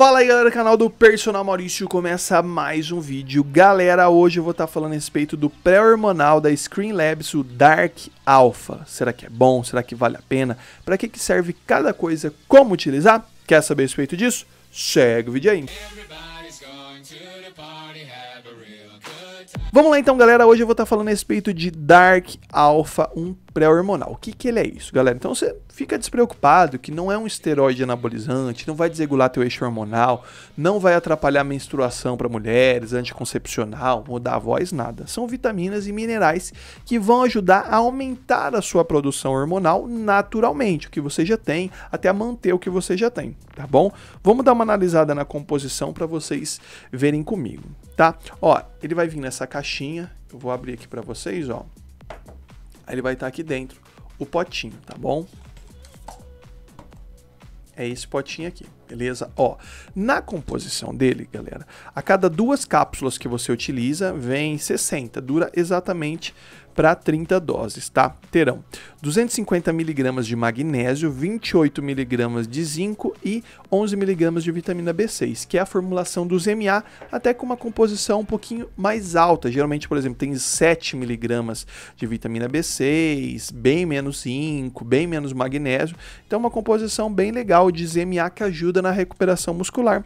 Fala aí galera canal do Personal Maurício, começa mais um vídeo. Galera, hoje eu vou estar tá falando a respeito do pré-hormonal da Screen Labs, o Dark Alpha. Será que é bom? Será que vale a pena? Para que, que serve cada coisa? Como utilizar? Quer saber a respeito disso? Segue o vídeo aí. Vamos lá então, galera. Hoje eu vou estar tá falando a respeito de Dark Alpha, um pré-hormonal. O que, que ele é isso, galera? Então você fica despreocupado que não é um esteroide anabolizante, não vai desregular teu eixo hormonal, não vai atrapalhar a menstruação para mulheres, anticoncepcional, mudar a voz, nada. São vitaminas e minerais que vão ajudar a aumentar a sua produção hormonal naturalmente, o que você já tem, até a manter o que você já tem, tá bom? Vamos dar uma analisada na composição para vocês verem comigo, tá? Ó, ele vai vir nessa caixinha, eu vou abrir aqui para vocês, ó ele vai estar tá aqui dentro o potinho, tá bom? É esse potinho aqui, beleza? Ó, na composição dele, galera, a cada duas cápsulas que você utiliza, vem 60, dura exatamente para 30 doses, tá? Terão 250 miligramas de magnésio, 28 miligramas de zinco e 11 miligramas de vitamina B6, que é a formulação dos MA, até com uma composição um pouquinho mais alta. Geralmente, por exemplo, tem 7 miligramas de vitamina B6, bem menos zinco, bem menos magnésio. Então, uma composição bem legal de ZMA que ajuda na recuperação muscular.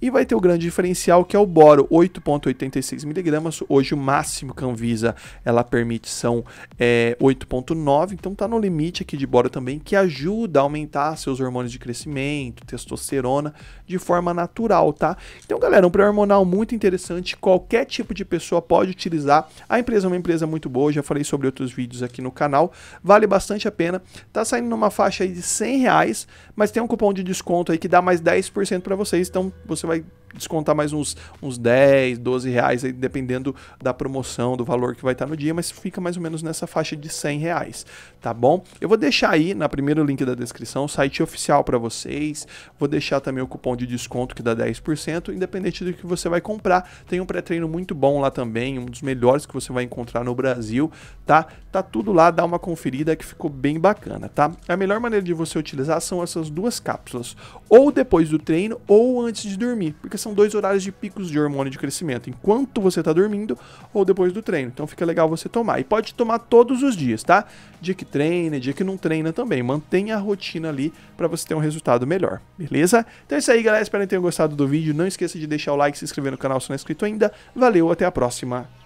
E vai ter o grande diferencial que é o boro, 8,86 miligramas. Hoje o máximo que a Anvisa ela permite limite são é, 8,9, então tá no limite aqui de boro também, que ajuda a aumentar seus hormônios de crescimento, testosterona, de forma natural, tá? Então, galera, um pré-hormonal muito interessante, qualquer tipo de pessoa pode utilizar. A empresa é uma empresa muito boa, já falei sobre outros vídeos aqui no canal, vale bastante a pena. Tá saindo numa faixa aí de 100 reais, mas tem um cupom de desconto aí que dá mais 10% para vocês, então você vai descontar mais uns, uns 10, 12 reais, aí, dependendo da promoção, do valor que vai estar no dia, mas fica mais ou menos nessa faixa de 100 reais, tá bom? Eu vou deixar aí, na primeiro link da descrição, o site oficial para vocês, vou deixar também o cupom de desconto que dá 10%, independente do que você vai comprar, tem um pré-treino muito bom lá também, um dos melhores que você vai encontrar no Brasil, tá? Tá tudo lá, dá uma conferida que ficou bem bacana, tá? A melhor maneira de você utilizar são essas duas cápsulas, ou depois do treino ou antes de dormir, porque são dois horários de picos de hormônio de crescimento, enquanto você está dormindo ou depois do treino. Então fica legal você tomar. E pode tomar todos os dias, tá? Dia que treina, dia que não treina também. Mantenha a rotina ali para você ter um resultado melhor, beleza? Então é isso aí, galera. Espero que tenham gostado do vídeo. Não esqueça de deixar o like, se inscrever no canal se não é inscrito ainda. Valeu, até a próxima.